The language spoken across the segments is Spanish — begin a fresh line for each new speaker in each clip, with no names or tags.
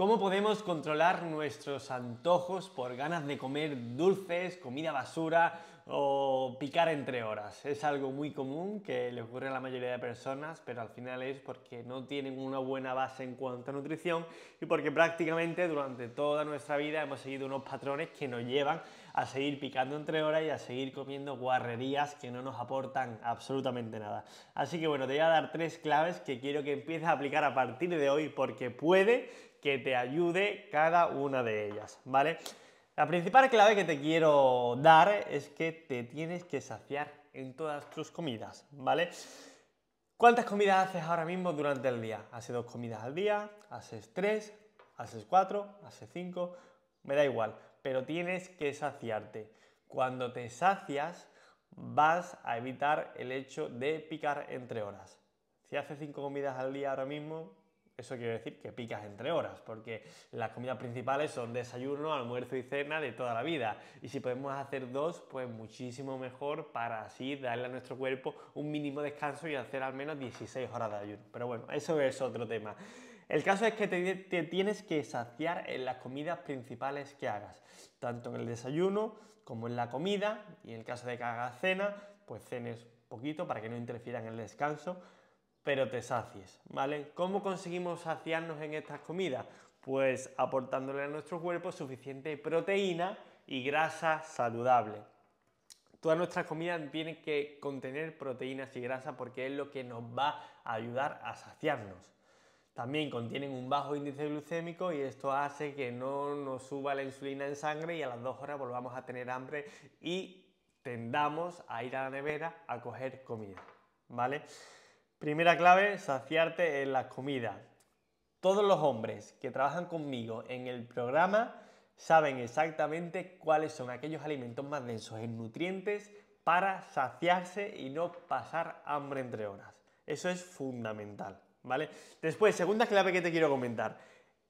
¿Cómo podemos controlar nuestros antojos por ganas de comer dulces, comida basura o picar entre horas? Es algo muy común que le ocurre a la mayoría de personas, pero al final es porque no tienen una buena base en cuanto a nutrición y porque prácticamente durante toda nuestra vida hemos seguido unos patrones que nos llevan a seguir picando entre horas y a seguir comiendo guarrerías que no nos aportan absolutamente nada. Así que bueno, te voy a dar tres claves que quiero que empieces a aplicar a partir de hoy porque puede que te ayude cada una de ellas, ¿vale? La principal clave que te quiero dar es que te tienes que saciar en todas tus comidas, ¿vale? ¿Cuántas comidas haces ahora mismo durante el día? ¿Haces dos comidas al día? ¿Haces tres? ¿Haces cuatro? ¿Haces cinco? Me da igual, pero tienes que saciarte. Cuando te sacias, vas a evitar el hecho de picar entre horas. Si haces cinco comidas al día ahora mismo, eso quiere decir que picas entre horas, porque las comidas principales son desayuno, almuerzo y cena de toda la vida. Y si podemos hacer dos, pues muchísimo mejor para así darle a nuestro cuerpo un mínimo descanso y hacer al menos 16 horas de ayuno. Pero bueno, eso es otro tema. El caso es que te, tienes que saciar en las comidas principales que hagas, tanto en el desayuno como en la comida, y en el caso de que hagas cena, pues cenes poquito para que no interfiera en el descanso, pero te sacies, ¿vale? ¿Cómo conseguimos saciarnos en estas comidas? Pues aportándole a nuestro cuerpo suficiente proteína y grasa saludable. Todas nuestras comidas tienen que contener proteínas y grasa porque es lo que nos va a ayudar a saciarnos. También contienen un bajo índice glucémico y esto hace que no nos suba la insulina en sangre y a las dos horas volvamos a tener hambre y tendamos a ir a la nevera a coger comida, ¿vale? Primera clave, saciarte en la comida. Todos los hombres que trabajan conmigo en el programa saben exactamente cuáles son aquellos alimentos más densos en nutrientes para saciarse y no pasar hambre entre horas. Eso es fundamental, ¿vale? Después, segunda clave que te quiero comentar.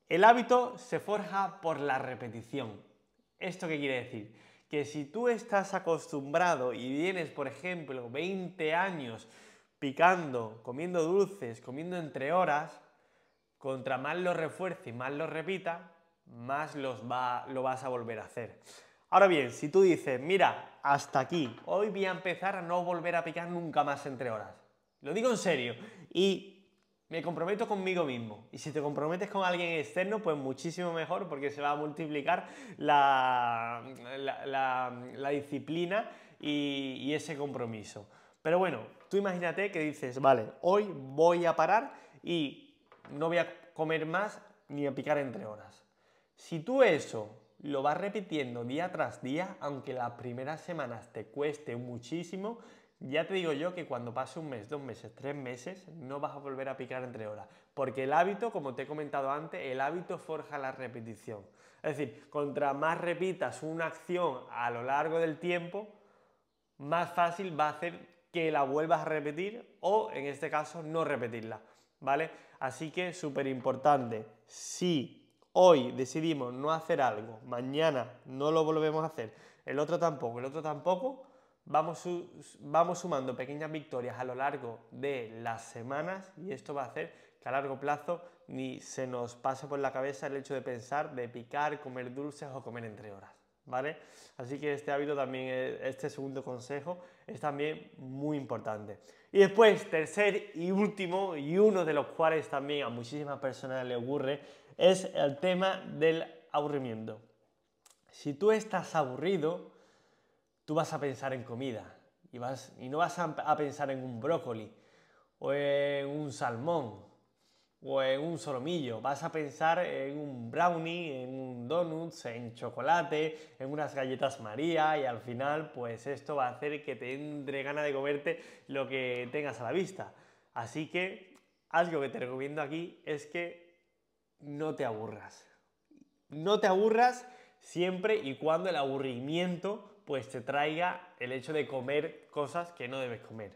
El hábito se forja por la repetición. ¿Esto qué quiere decir? Que si tú estás acostumbrado y vienes, por ejemplo, 20 años picando, comiendo dulces, comiendo entre horas, contra más lo refuerce y más lo repita, más los va, lo vas a volver a hacer. Ahora bien, si tú dices, mira, hasta aquí, hoy voy a empezar a no volver a picar nunca más entre horas. Lo digo en serio. Y me comprometo conmigo mismo. Y si te comprometes con alguien externo, pues muchísimo mejor porque se va a multiplicar la, disciplina y ese compromiso. Pero bueno, tú imagínate que dices, vale, hoy voy a parar y no voy a comer más ni a picar entre horas. Si tú eso lo vas repitiendo día tras día, aunque las primeras semanas te cueste muchísimo, ya te digo yo que cuando pase un mes, dos meses, tres meses, no vas a volver a picar entre horas. Porque el hábito, como te he comentado antes, el hábito forja la repetición. Es decir, contra más repitas una acción a lo largo del tiempo, más fácil va a ser que la vuelvas a repetir o en este caso no repetirla, ¿vale? Así que súper importante, si hoy decidimos no hacer algo, mañana no lo volvemos a hacer, el otro tampoco, el otro tampoco, vamos, vamos sumando pequeñas victorias a lo largo de las semanas y esto va a hacer que a largo plazo ni se nos pase por la cabeza el hecho de pensar de picar, comer dulces o comer entre horas. ¿vale? Así que este hábito también, este segundo consejo, es también muy importante. Y después, tercer y último, y uno de los cuales también a muchísimas personas le ocurre, es el tema del aburrimiento. Si tú estás aburrido, tú vas a pensar en comida y, no vas a pensar en un brócoli o en un salmón o en un solomillo, vas a pensar en un brownie, en un donuts, en chocolate, en unas galletas María y al final pues esto va a hacer que te entre ganas de comerte lo que tengas a la vista. Así que algo que te recomiendo aquí es que no te aburras. No te aburras siempre y cuando el aburrimiento pues te traiga el hecho de comer cosas que no debes comer,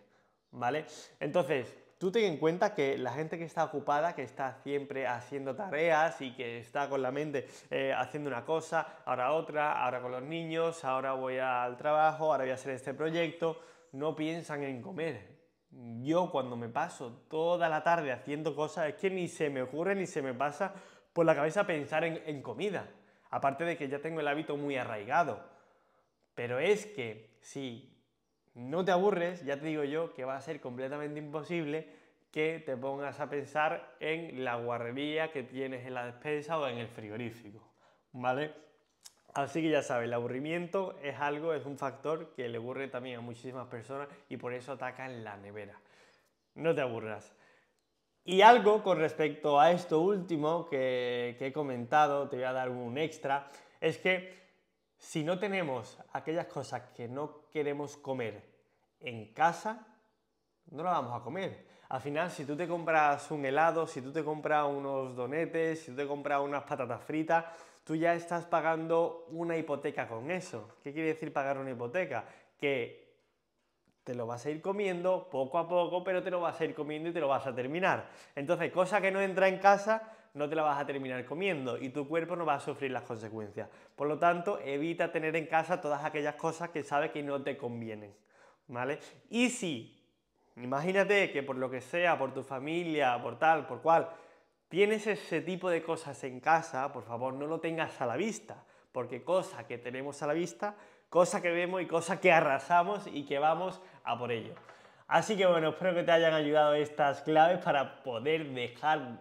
¿vale? Entonces, Tú ten en cuenta que la gente que está ocupada, que está siempre haciendo tareas y que está con la mente eh, haciendo una cosa, ahora otra, ahora con los niños, ahora voy al trabajo, ahora voy a hacer este proyecto, no piensan en comer. Yo cuando me paso toda la tarde haciendo cosas, es que ni se me ocurre ni se me pasa por la cabeza pensar en, comida. Aparte de que ya tengo el hábito muy arraigado. Pero es que si no te aburres, ya te digo yo que va a ser completamente imposible que te pongas a pensar en la guarrería que tienes en la despensa o en el frigorífico, ¿vale? Así que ya sabes, el aburrimiento es algo, es un factor que le aburre también a muchísimas personas y por eso atacan la nevera. No te aburras. Y algo con respecto a esto último que, que he comentado, te voy a dar un extra, es que si no tenemos aquellas cosas que no queremos comer en casa, no las vamos a comer. Al final, si tú te compras un helado, si tú te compras unos donetes, si tú te compras unas patatas fritas, tú ya estás pagando una hipoteca con eso. ¿Qué quiere decir pagar una hipoteca? Que te lo vas a ir comiendo poco a poco, pero te lo vas a ir comiendo y te lo vas a terminar. Entonces, cosa que no entra en casa, no te la vas a terminar comiendo y tu cuerpo no va a sufrir las consecuencias. Por lo tanto, evita tener en casa todas aquellas cosas que sabes que no te convienen, ¿vale? Y si, imagínate que por lo que sea, por tu familia, por tal, por cual, tienes ese tipo de cosas en casa, por favor, no lo tengas a la vista, porque cosa que tenemos a la vista, cosa que vemos y cosa que arrasamos y que vamos a por ello. Así que bueno, espero que te hayan ayudado estas claves para poder dejar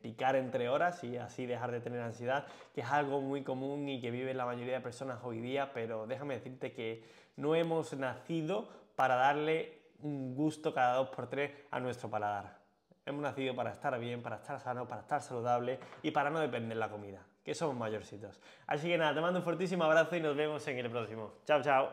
picar entre horas y así dejar de tener ansiedad, que es algo muy común y que vive la mayoría de personas hoy día, pero déjame decirte que no hemos nacido para darle un gusto cada dos por tres a nuestro paladar. Hemos nacido para estar bien, para estar sano, para estar saludable y para no depender de la comida, que somos mayorcitos. Así que nada, te mando un fortísimo abrazo y nos vemos en el próximo. Chao, chao.